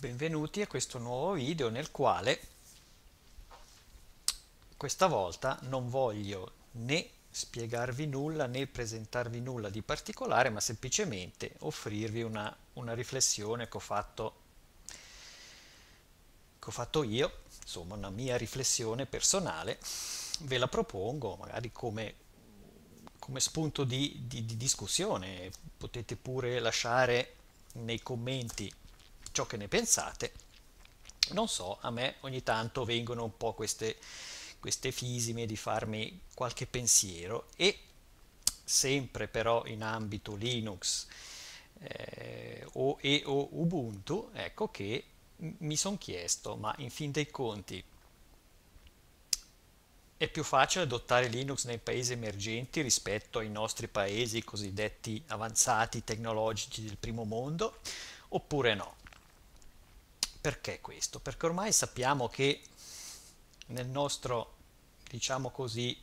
Benvenuti a questo nuovo video nel quale questa volta non voglio né spiegarvi nulla né presentarvi nulla di particolare ma semplicemente offrirvi una, una riflessione che ho, fatto, che ho fatto io, insomma una mia riflessione personale, ve la propongo magari come come spunto di, di, di, discussione. Potete pure lasciare nei commenti ciò che ne pensate. Non so, a me ogni tanto vengono un po' queste, queste fisime di farmi qualche pensiero e sempre però in ambito Linux eh, o, e o Ubuntu, ecco che mi sono chiesto, ma in fin dei conti è più facile adottare Linux nei paesi emergenti rispetto ai nostri paesi cosiddetti avanzati tecnologici del primo mondo oppure no? Perché questo? Perché ormai sappiamo che nel nostro, diciamo così,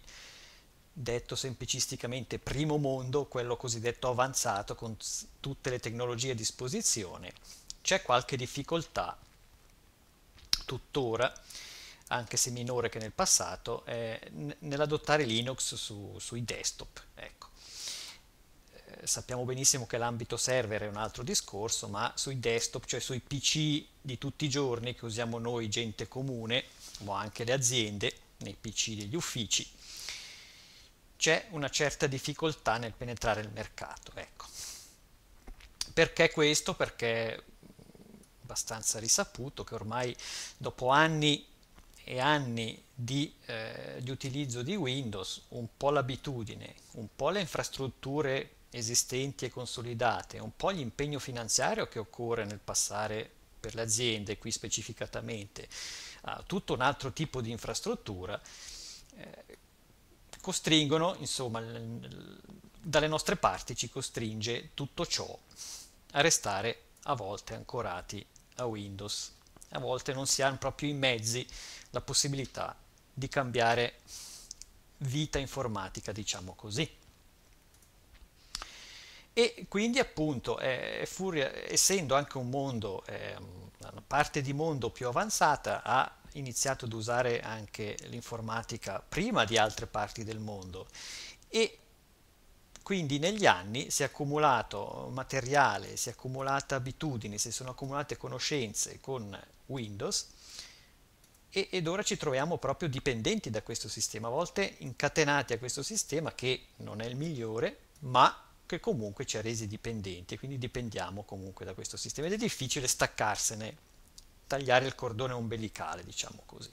detto semplicisticamente primo mondo, quello cosiddetto avanzato con tutte le tecnologie a disposizione, c'è qualche difficoltà tuttora, anche se minore che nel passato, eh, nell'adottare Linux su, sui desktop. Ecco sappiamo benissimo che l'ambito server è un altro discorso, ma sui desktop, cioè sui PC di tutti i giorni che usiamo noi, gente comune, o anche le aziende, nei PC degli uffici, c'è una certa difficoltà nel penetrare il mercato. Ecco. Perché questo? Perché è abbastanza risaputo che ormai dopo anni e anni di, eh, di utilizzo di Windows, un po' l'abitudine, un po' le infrastrutture esistenti e consolidate, un po' l'impegno finanziario che occorre nel passare per le aziende, qui specificatamente, a ah, tutto un altro tipo di infrastruttura, eh, costringono, insomma, dalle nostre parti ci costringe tutto ciò a restare a volte ancorati a Windows. A volte non si hanno proprio i mezzi, la possibilità di cambiare vita informatica, diciamo così. E quindi appunto eh, Furia, essendo anche un mondo, eh, una parte di mondo più avanzata, ha iniziato ad usare anche l'informatica prima di altre parti del mondo e quindi negli anni si è accumulato materiale, si è accumulata abitudini, si sono accumulate conoscenze con Windows e, ed ora ci troviamo proprio dipendenti da questo sistema, a volte incatenati a questo sistema che non è il migliore, ma che comunque ci ha resi dipendenti, quindi dipendiamo comunque da questo sistema ed è difficile staccarsene, tagliare il cordone ombelicale, diciamo così,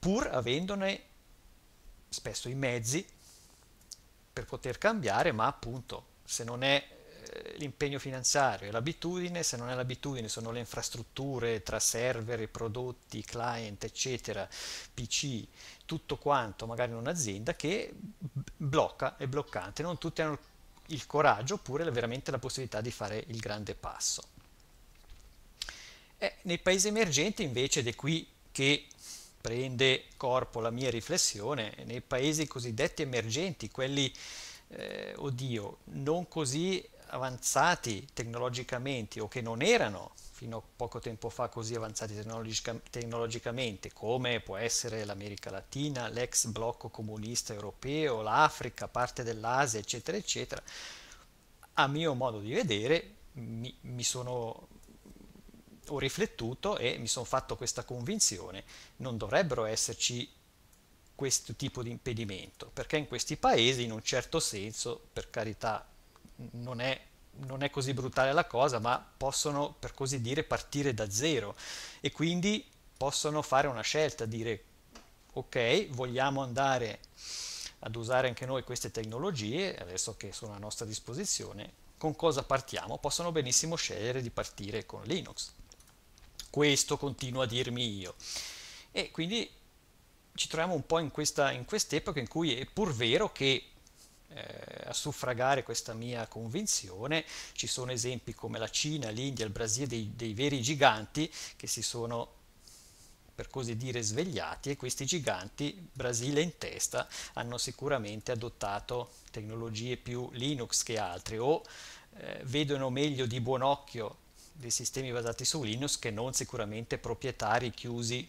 pur avendone spesso i mezzi per poter cambiare, ma appunto se non è l'impegno finanziario, è l'abitudine, se non è l'abitudine sono le infrastrutture tra server, prodotti, client, eccetera, PC, tutto quanto magari in un'azienda che blocca, è bloccante, non tutti hanno il coraggio oppure veramente la possibilità di fare il grande passo. Eh, nei paesi emergenti invece, ed è qui che prende corpo la mia riflessione, nei paesi cosiddetti emergenti, quelli, eh, oddio, non così avanzati tecnologicamente o che non erano fino a poco tempo fa così avanzati tecnologica, tecnologicamente come può essere l'America Latina, l'ex blocco comunista europeo, l'Africa, parte dell'Asia, eccetera, eccetera, a mio modo di vedere mi, mi sono ho riflettuto e mi sono fatto questa convinzione, non dovrebbero esserci questo tipo di impedimento, perché in questi paesi in un certo senso, per carità, non è, non è così brutale la cosa, ma possono, per così dire, partire da zero e quindi possono fare una scelta, dire ok, vogliamo andare ad usare anche noi queste tecnologie, adesso che sono a nostra disposizione, con cosa partiamo? Possono benissimo scegliere di partire con Linux. Questo continuo a dirmi io. E quindi ci troviamo un po' in questa in quest'epoca in cui è pur vero che eh, a suffragare questa mia convinzione. Ci sono esempi come la Cina, l'India, il Brasile, dei, dei veri giganti che si sono per così dire svegliati e questi giganti, Brasile in testa, hanno sicuramente adottato tecnologie più Linux che altri o eh, vedono meglio di buon occhio dei sistemi basati su Linux che non sicuramente proprietari chiusi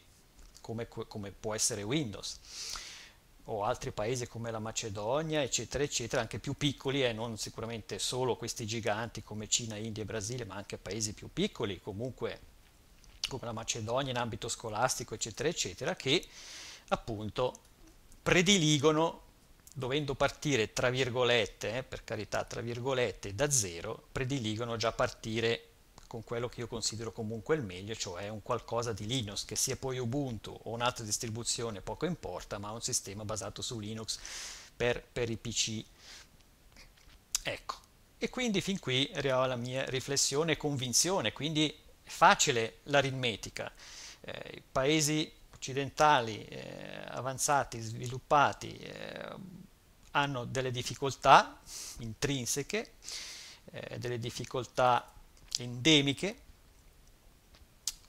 come, come può essere Windows o altri paesi come la Macedonia, eccetera, eccetera, anche più piccoli e eh, non sicuramente solo questi giganti come Cina, India e Brasile, ma anche paesi più piccoli, comunque come la Macedonia in ambito scolastico, eccetera, eccetera, che appunto prediligono, dovendo partire, tra virgolette, eh, per carità, tra virgolette, da zero, prediligono già partire con quello che io considero comunque il meglio, cioè un qualcosa di Linux, che sia poi Ubuntu o un'altra distribuzione, poco importa, ma un sistema basato su Linux per, per i PC. Ecco, e quindi fin qui arrivava la mia riflessione e convinzione, quindi è facile l'aritmetica. Eh, I paesi occidentali eh, avanzati, sviluppati, eh, hanno delle difficoltà intrinseche, eh, delle difficoltà endemiche,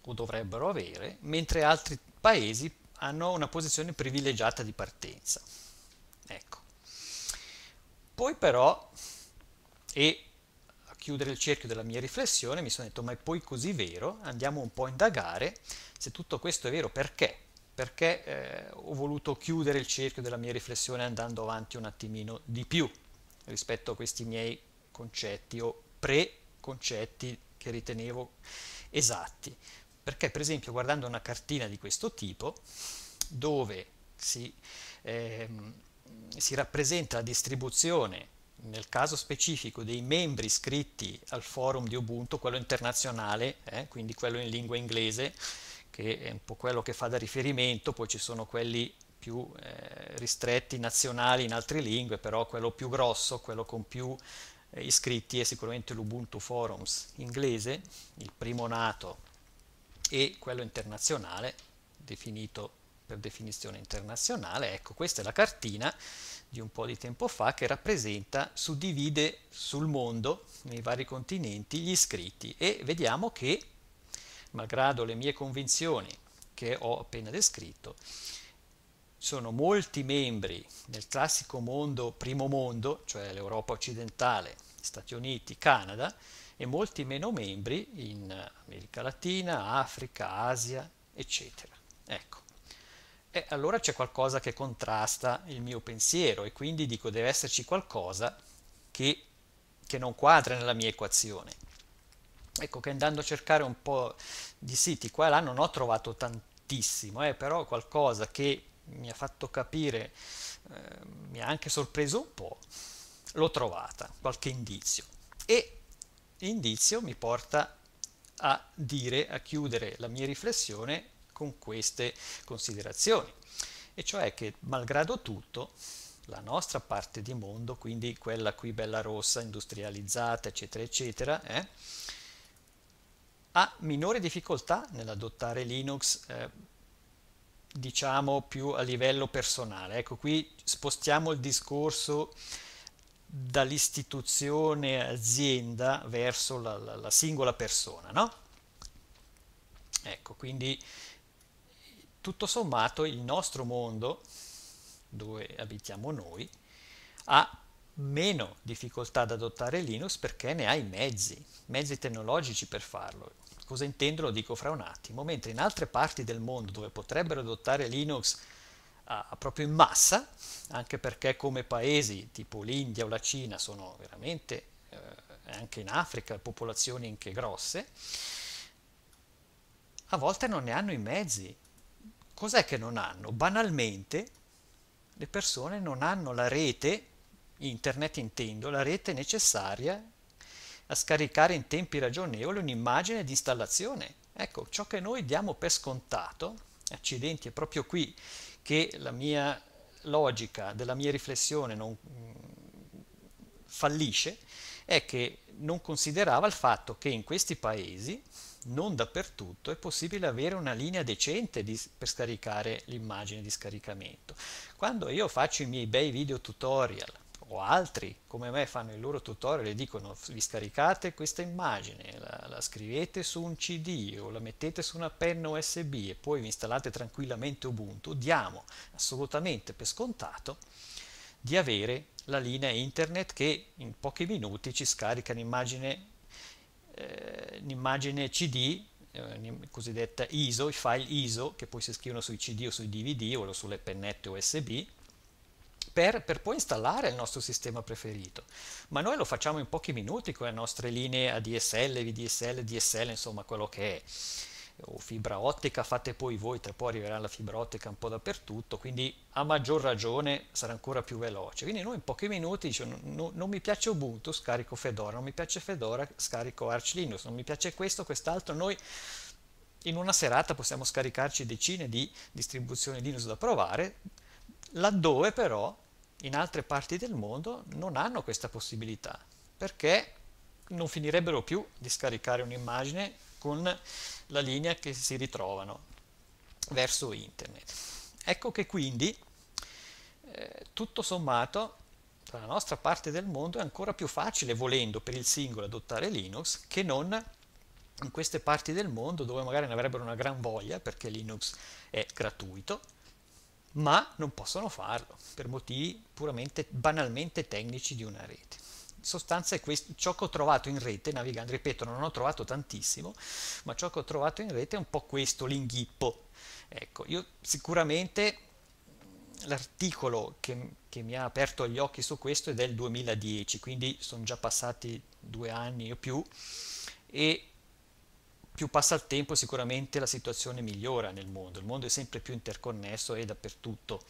o dovrebbero avere, mentre altri paesi hanno una posizione privilegiata di partenza. Ecco. Poi però, e a chiudere il cerchio della mia riflessione, mi sono detto, ma è poi così vero? Andiamo un po' a indagare se tutto questo è vero, perché? Perché eh, ho voluto chiudere il cerchio della mia riflessione andando avanti un attimino di più rispetto a questi miei concetti o pre concetti che ritenevo esatti. Perché per esempio guardando una cartina di questo tipo, dove si, ehm, si rappresenta la distribuzione nel caso specifico dei membri iscritti al forum di Ubuntu, quello internazionale, eh, quindi quello in lingua inglese, che è un po' quello che fa da riferimento, poi ci sono quelli più eh, ristretti nazionali in altre lingue, però quello più grosso, quello con più eh, iscritti è sicuramente l'Ubuntu Forums inglese, il primo nato, e quello internazionale, definito per definizione internazionale. Ecco, questa è la cartina di un po' di tempo fa che rappresenta, suddivide sul mondo, nei vari continenti, gli iscritti e vediamo che, malgrado le mie convinzioni che ho appena descritto, sono molti membri nel classico mondo primo mondo, cioè l'Europa occidentale, Stati Uniti, Canada, e molti meno membri in America Latina, Africa, Asia, eccetera. Ecco. E allora c'è qualcosa che contrasta il mio pensiero e quindi dico deve esserci qualcosa che, che non quadra nella mia equazione. Ecco che andando a cercare un po' di siti qua e là non ho trovato tantissimo, eh, però qualcosa che mi ha fatto capire, eh, mi ha anche sorpreso un po', l'ho trovata, qualche indizio. E l'indizio mi porta a dire, a chiudere la mia riflessione con queste considerazioni, e cioè che malgrado tutto, la nostra parte di mondo, quindi quella qui bella rossa, industrializzata, eccetera, eccetera, eh, ha minore difficoltà nell'adottare Linux eh, diciamo più a livello personale. Ecco, qui spostiamo il discorso dall'istituzione azienda verso la, la, la singola persona, no? Ecco, quindi tutto sommato il nostro mondo, dove abitiamo noi, ha meno difficoltà ad adottare Linux perché ne ha i mezzi, mezzi tecnologici per farlo. Cosa intendo lo dico fra un attimo, mentre in altre parti del mondo dove potrebbero adottare Linux ah, proprio in massa, anche perché come paesi tipo l'India o la Cina sono veramente, eh, anche in Africa, popolazioni anche grosse, a volte non ne hanno i mezzi. Cos'è che non hanno? Banalmente le persone non hanno la rete, internet intendo, la rete necessaria a scaricare in tempi ragionevoli un'immagine di installazione. Ecco, ciò che noi diamo per scontato, accidenti, è proprio qui che la mia logica della mia riflessione non, mm, fallisce, è che non considerava il fatto che in questi paesi non dappertutto è possibile avere una linea decente di, per scaricare l'immagine di scaricamento. Quando io faccio i miei bei video tutorial o altri come me fanno il loro tutorial e dicono vi scaricate questa immagine, la, la, scrivete su un cd o la mettete su una penna usb e poi vi installate tranquillamente Ubuntu, diamo assolutamente per scontato di avere la linea internet che in pochi minuti ci scarica eh, un'immagine eh, cd cosiddetta ISO, i file ISO che poi si scrivono sui CD o sui DVD o sulle pennette USB per, per, poi installare il nostro sistema preferito. Ma noi lo facciamo in pochi minuti con le nostre linee ADSL, VDSL, DSL, insomma quello che è o fibra ottica, fate poi voi, tra poi arriverà la fibra ottica un po' dappertutto, quindi a maggior ragione sarà ancora più veloce. Quindi noi in pochi minuti diciamo, no, non mi piace Ubuntu, scarico Fedora, non mi piace Fedora, scarico Arch Linux, non mi piace questo, quest'altro, noi in una serata possiamo scaricarci decine di distribuzioni Linux da provare, laddove però in altre parti del mondo non hanno questa possibilità, perché non finirebbero più di scaricare un'immagine con la linea che si ritrovano verso internet. Ecco che quindi eh, tutto sommato dalla nostra parte del mondo è ancora più facile volendo per il singolo adottare Linux che non in queste parti del mondo dove magari ne avrebbero una gran voglia perché Linux è gratuito ma non possono farlo per motivi puramente banalmente tecnici di una rete. In sostanza è questo, ciò che ho trovato in rete, navigando, ripeto, non ho trovato tantissimo, ma ciò che ho trovato in rete è un po' questo, l'inghippo. Ecco, io sicuramente l'articolo che, che mi ha aperto gli occhi su questo è del 2010, quindi sono già passati due anni o più, e più passa il tempo sicuramente la situazione migliora nel mondo, il mondo è sempre più interconnesso e dappertutto,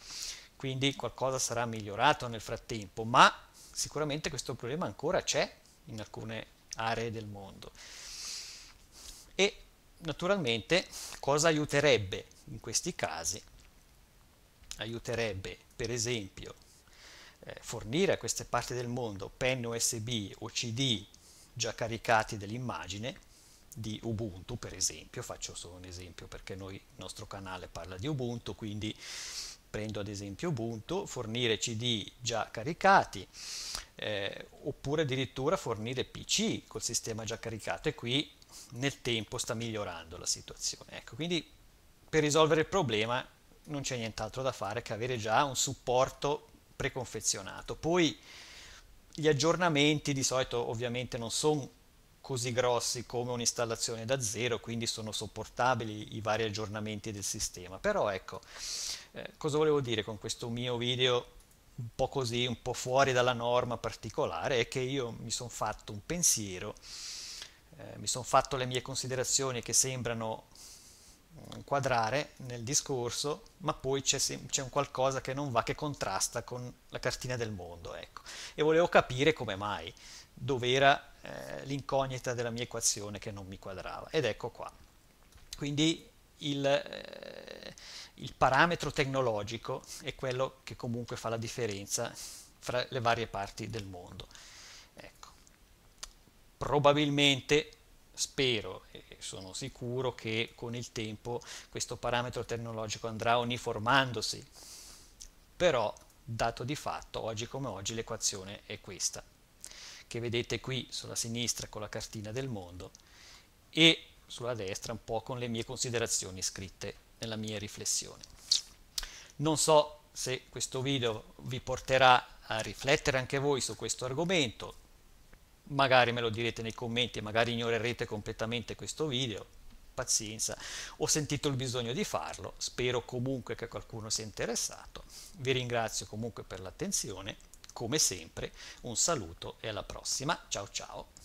quindi qualcosa sarà migliorato nel frattempo, ma sicuramente questo problema ancora c'è in alcune aree del mondo. E naturalmente cosa aiuterebbe in questi casi? Aiuterebbe per esempio eh, fornire a queste parti del mondo penne USB o CD già caricati dell'immagine di Ubuntu, per esempio, faccio solo un esempio perché noi, il nostro canale parla di Ubuntu, quindi prendo ad esempio Ubuntu, fornire CD già caricati, eh, oppure addirittura fornire PC col sistema già caricato e qui nel tempo sta migliorando la situazione. Ecco, quindi per risolvere il problema non c'è nient'altro da fare che avere già un supporto preconfezionato. Poi gli aggiornamenti di solito ovviamente non sono così grossi come un'installazione da zero, quindi sono sopportabili i vari aggiornamenti del sistema. Però ecco, eh, cosa volevo dire con questo mio video un po' così, un po' fuori dalla norma particolare, è che io mi sono fatto un pensiero, eh, mi sono fatto le mie considerazioni che sembrano mm, quadrare nel discorso, ma poi c'è, un qualcosa che non va, che contrasta con la cartina del mondo, ecco. E volevo capire come mai, dove era eh, l'incognita della mia equazione che non mi quadrava. Ed ecco qua. Quindi il, eh, il parametro tecnologico è quello che comunque fa la differenza fra le varie parti del mondo. Ecco. Probabilmente spero e sono sicuro che con il tempo questo parametro tecnologico andrà uniformandosi, però dato di fatto oggi come oggi l'equazione è questa che vedete qui sulla sinistra con la cartina del mondo e sulla destra un po' con le mie considerazioni scritte nella mia riflessione. Non so se questo video vi porterà a riflettere anche voi su questo argomento, magari me lo direte nei commenti, magari ignorerete completamente questo video, pazienza, ho sentito il bisogno di farlo, spero comunque che qualcuno sia interessato, vi ringrazio comunque per l'attenzione come sempre un saluto e alla prossima, ciao ciao!